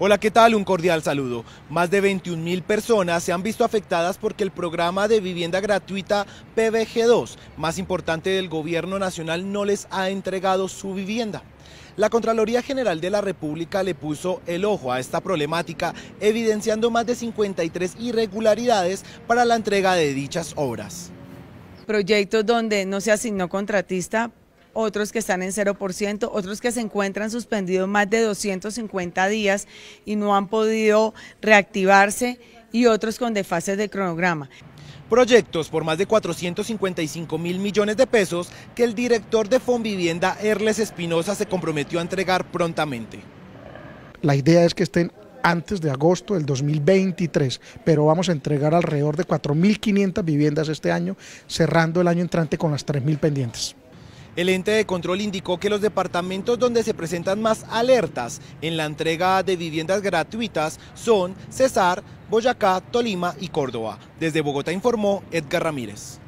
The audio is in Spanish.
Hola, ¿qué tal? Un cordial saludo. Más de 21.000 personas se han visto afectadas porque el programa de vivienda gratuita PBG2, más importante del gobierno nacional, no les ha entregado su vivienda. La Contraloría General de la República le puso el ojo a esta problemática, evidenciando más de 53 irregularidades para la entrega de dichas obras. Proyectos donde no se asignó contratista otros que están en 0%, otros que se encuentran suspendidos más de 250 días y no han podido reactivarse y otros con desfases de cronograma. Proyectos por más de 455 mil millones de pesos que el director de Fonvivienda, Erles Espinosa, se comprometió a entregar prontamente. La idea es que estén antes de agosto del 2023, pero vamos a entregar alrededor de 4.500 viviendas este año, cerrando el año entrante con las 3.000 pendientes. El ente de control indicó que los departamentos donde se presentan más alertas en la entrega de viviendas gratuitas son Cesar, Boyacá, Tolima y Córdoba. Desde Bogotá informó Edgar Ramírez.